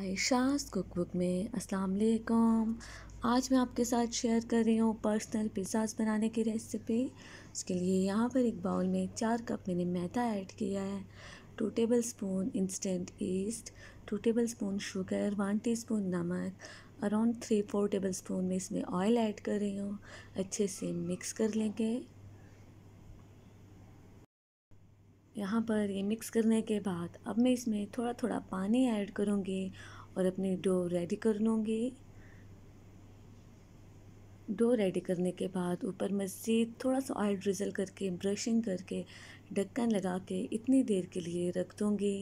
आयशास cookbook में अस्सलाम वालेकुम आज मैं आपके साथ शेयर कर रही हूँ पर्सनल पिज्ज़ाज़ बनाने की रेसिपी उसके लिए यहाँ पर एक बाउल में चार कप मैंने मैदा ऐड किया है two tablespoon instant yeast two tablespoon sugar one teaspoon नमक around three four tablespoon में इसमें ऑयल ऐड कर रही हूँ अच्छे से मिक्स कर लेंगे यहाँ पर ये मिक्स करने के बाद अब मैं इसमें थोड़ा थोड़ा पानी ऐड करूँगी और अपनी डो रेडी कर लूँगी डो रेडी करने के बाद ऊपर मज़ीद थोड़ा सा ऑयल ड्रिजल करके ब्रशिंग करके ढक्कन लगा के इतनी देर के लिए रख दूँगी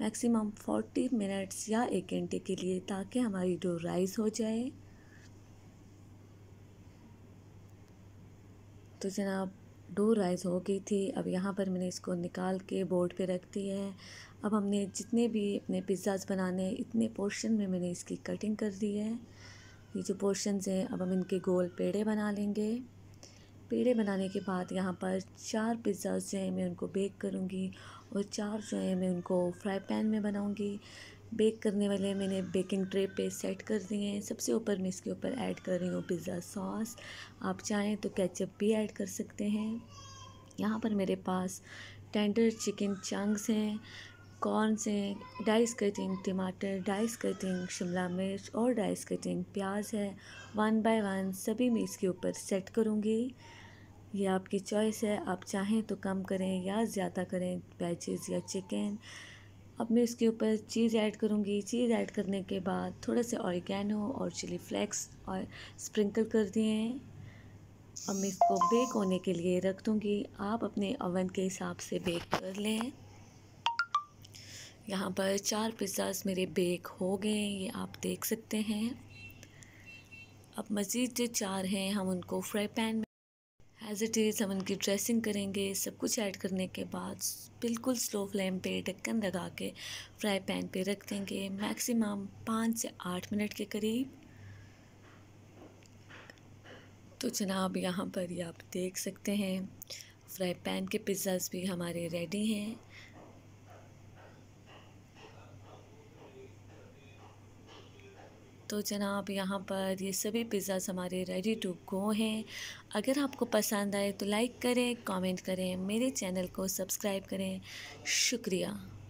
मैक्सिमम फोर्टी मिनट्स या एक घंटे के लिए ताकि हमारी डो राइस हो जाए तो जनाब डो राइज़ हो गई थी अब यहाँ पर मैंने इसको निकाल के बोर्ड पे रख दी है अब हमने जितने भी अपने पिज़्ज़ाज बनाने हैं इतने पोर्शन में मैंने इसकी कटिंग कर दी है ये जो पोर्शंस हैं अब हम इनके गोल पेड़े बना लेंगे पेड़े बनाने के बाद यहाँ पर चार पिज़्ज़ाज जो मैं उनको बेक करूँगी और चार जो हैं मैं उनको फ्राई पैन में बनाऊँगी बेक करने वाले मैंने बेकिंग ट्रे पे सेट कर दिए हैं सबसे ऊपर मैं इसके ऊपर ऐड कर रही हूँ पिज़्ज़ा सॉस आप चाहें तो केचप भी ऐड कर सकते हैं यहाँ पर मेरे पास टेंडर चिकन चंक्स हैं कॉर्नस हैं डाइस कटिंग टमाटर डाइस कटिंग शिमला मिर्च और डाइस कटिंग प्याज है वन बाय वन सभी मैं इसके ऊपर सेट करूँगी ये आपकी चॉइस है आप चाहें तो कम करें या ज़्यादा करें वेजेज़ या चिकन अब मैं इसके ऊपर चीज़ ऐड करूँगी चीज़ ऐड करने के बाद थोड़े से ऑर्गेनो और चिली फ्लेक्स और स्प्रिंकल कर दिए हैं अब मैं इसको बेक होने के लिए रख दूँगी आप अपने ओवन के हिसाब से बेक कर लें यहाँ पर चार पिज़्ज़ाज मेरे बेक हो गए हैं ये आप देख सकते हैं अब मज़ीद जो चार हैं हम उनको फ्राई पैन में एज़ इट इज़ हम उनकी ड्रेसिंग करेंगे सब कुछ ऐड करने के बाद बिल्कुल स्लो फ्लेम पे ढक्कन लगा के फ्राई पैन पे रख देंगे मैक्सिमम पाँच से आठ मिनट के करीब तो जनाब यहाँ पर ये आप देख सकते हैं फ्राई पैन के पिज़्ज़ाज भी हमारे रेडी हैं तो जनाब यहाँ पर ये सभी पिज़्ज़ाज हमारे रेडी टू गो हैं अगर आपको पसंद आए तो लाइक करें कमेंट करें मेरे चैनल को सब्सक्राइब करें शुक्रिया